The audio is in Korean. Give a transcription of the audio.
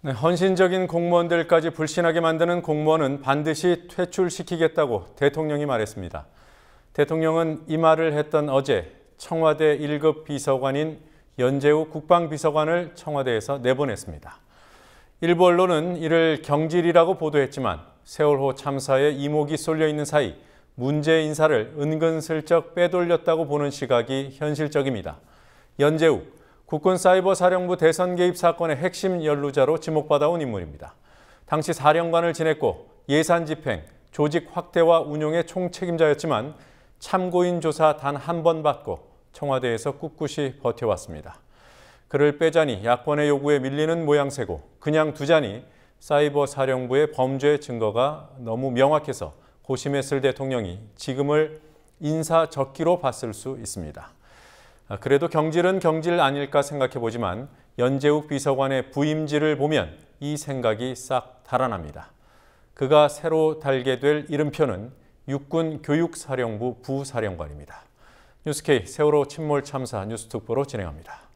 네, 헌신적인 공무원들까지 불신하게 만드는 공무원은 반드시 퇴출시키겠다고 대통령이 말했습니다. 대통령은 이 말을 했던 어제 청와대 1급 비서관인 연재우 국방비서관을 청와대에서 내보냈습니다. 일부 언론은 이를 경질이라고 보도했지만 세월호 참사에 이목이 쏠려 있는 사이 문제 인사를 은근슬쩍 빼돌렸다고 보는 시각이 현실적입니다. 연재욱 국군 사이버 사령부 대선 개입 사건의 핵심 연루자로 지목받아온 인물입니다. 당시 사령관을 지냈고 예산 집행, 조직 확대와 운용의 총책임자였지만 참고인 조사 단 한 번 받고 청와대에서 꿋꿋이 버텨왔습니다. 그를 빼자니 야권의 요구에 밀리는 모양새고 그냥 두자니 사이버 사령부의 범죄 증거가 너무 명확해서 고심했을 대통령이 지금을 인사적기로 봤을 수 있습니다. 아, 그래도 경질은 경질 아닐까 생각해보지만 연재욱 비서관의 부임지를 보면 이 생각이 싹 달아납니다. 그가 새로 달게 될 이름표는 육군 교육사령부 부사령관입니다. 뉴스케이 세월호 침몰 참사 뉴스특보로 진행합니다.